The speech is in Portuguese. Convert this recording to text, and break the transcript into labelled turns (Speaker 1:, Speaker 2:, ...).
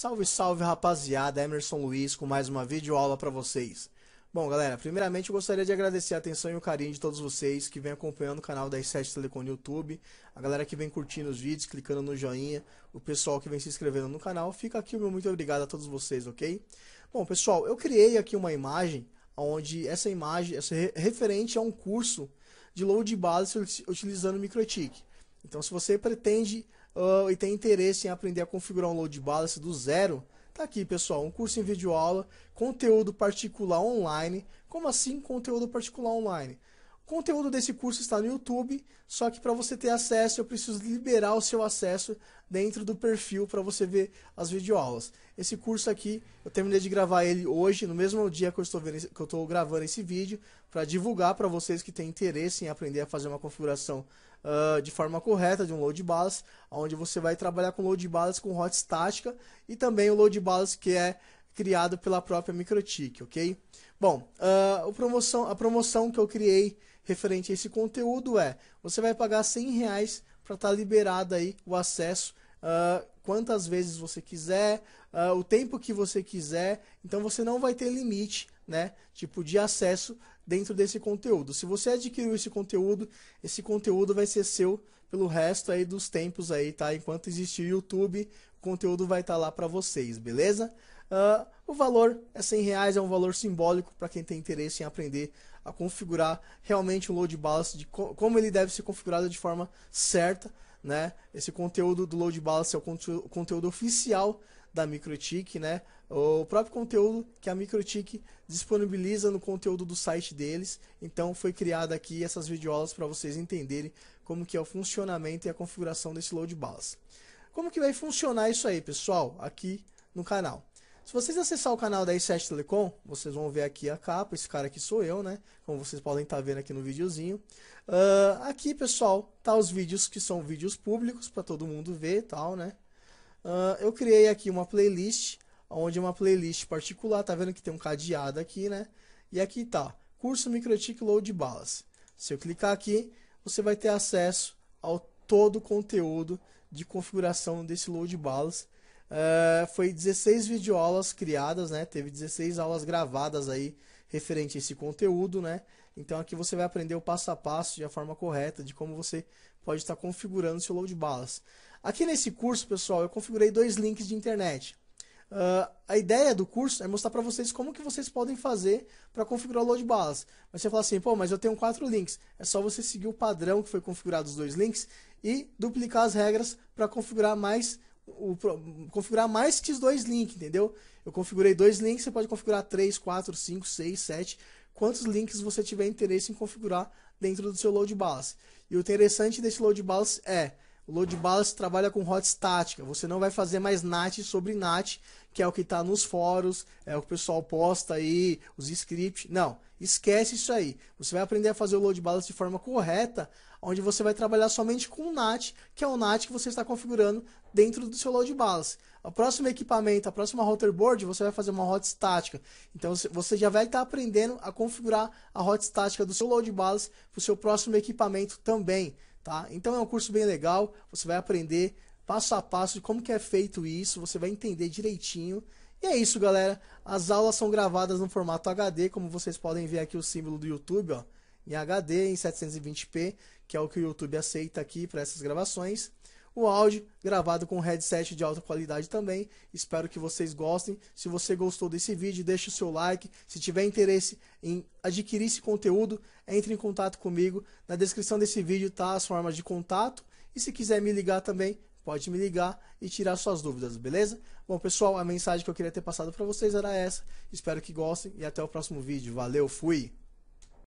Speaker 1: Salve, salve rapaziada, Emerson Luiz com mais uma videoaula para vocês. Bom galera, primeiramente eu gostaria de agradecer a atenção e o carinho de todos vocês que vem acompanhando o canal da i7 Telecom no YouTube, a galera que vem curtindo os vídeos, clicando no joinha, o pessoal que vem se inscrevendo no canal, fica aqui o meu muito obrigado a todos vocês, ok? Bom pessoal, eu criei aqui uma imagem, onde essa imagem essa é referente a um curso de load balance utilizando o MicroTik. Então se você pretende uh, e tem interesse em aprender a configurar um load balance do zero, tá aqui, pessoal, um curso em vídeo aula, conteúdo particular online. Como assim conteúdo particular online? O conteúdo desse curso está no YouTube, só que para você ter acesso, eu preciso liberar o seu acesso dentro do perfil para você ver as videoaulas. Esse curso aqui, eu terminei de gravar ele hoje, no mesmo dia que eu estou, vendo, que eu estou gravando esse vídeo, para divulgar para vocês que têm interesse em aprender a fazer uma configuração uh, de forma correta de um load balance, onde você vai trabalhar com load balance com hot estática e também o load balance que é criado pela própria MicroTik, ok? Bom, uh, ah, a, promoção, a promoção que eu criei referente a esse conteúdo é: você vai pagar 100 reais para estar tá liberado aí o acesso uh, quantas vezes você quiser, uh, o tempo que você quiser. Então você não vai ter limite, né? Tipo de acesso dentro desse conteúdo. Se você adquiriu esse conteúdo, esse conteúdo vai ser seu pelo resto aí dos tempos aí, tá? Enquanto existir YouTube, o conteúdo vai estar tá lá para vocês, beleza? Uh, o valor é 100 reais, é um valor simbólico para quem tem interesse em aprender a configurar realmente o load balance, de co como ele deve ser configurado de forma certa. Né? Esse conteúdo do load balance é o, conte conteúdo oficial da MicroTik, né? O próprio conteúdo que a MicroTik disponibiliza no conteúdo do site deles. Então foi criada aqui essas videoaulas para vocês entenderem como que é o funcionamento e a configuração desse load balance. Como que vai funcionar isso aí, pessoal, aqui no canal? Se vocês acessar o canal da i7 Telecom, vocês vão ver aqui a capa, esse cara aqui sou eu, né? Como vocês podem estar tá vendo aqui no videozinho. Uh, aqui, pessoal, tá os vídeos que são vídeos públicos, para todo mundo ver e tal, né? Uh, eu criei aqui uma playlist, onde é uma playlist particular, tá vendo que tem um cadeado aqui, né? E aqui tá, curso Microtik Load Balas. Se eu clicar aqui, você vai ter acesso ao todo o conteúdo de configuração desse load balance. Uh, é, foi 16 videoaulas criadas, né? Teve 16 aulas gravadas aí referente a esse conteúdo, né? Então aqui você vai aprender o passo a passo de a forma correta de como você pode estar configurando seu load balance. Aqui nesse curso, pessoal, eu configurei dois links de internet. Uh, a ideia do curso é mostrar para vocês como que vocês podem fazer para configurar o load balance. Mas você fala assim, pô, mas eu tenho quatro links. É só você seguir o padrão que foi configurado os dois links e duplicar as regras para configurar mais o, configurar mais que dois links, entendeu? Eu configurei dois links, você pode configurar três quatro cinco seis sete quantos links você tiver interesse em configurar dentro do seu load balance. E o interessante desse load balance é o load balance trabalha com hot estática. Você não vai fazer mais NAT sobre NAT, que é o que está nos fóruns, é o que o pessoal posta aí, os scripts. Não, esquece isso aí. Você vai aprender a fazer o load balance de forma correta, onde você vai trabalhar somente com o NAT, que é o NAT que você está configurando dentro do seu load balance. O próximo equipamento, a próxima router board, você vai fazer uma rota estática. Então você já vai estar tá aprendendo a configurar a rota estática do seu load balance para o seu próximo equipamento também. Tá? Então é um curso bem legal, você vai aprender passo a passo de como que é feito isso, você vai entender direitinho. E é isso, galera. As aulas são gravadas no formato HD, como vocês podem ver aqui o símbolo do YouTube, ó, em HD, em 720p, que é o que o YouTube aceita aqui para essas gravações o áudio gravado com um headset de alta qualidade também. Espero que vocês gostem. Se você gostou desse vídeo, deixe o seu like. Se tiver interesse em adquirir esse conteúdo, entre em contato comigo. Na descrição desse vídeo tá as formas de contato. E se quiser me ligar também, pode me ligar e tirar suas dúvidas, beleza? Bom, pessoal, a mensagem que eu queria ter passado para vocês era essa. Espero que gostem e até o próximo vídeo. Valeu, fui!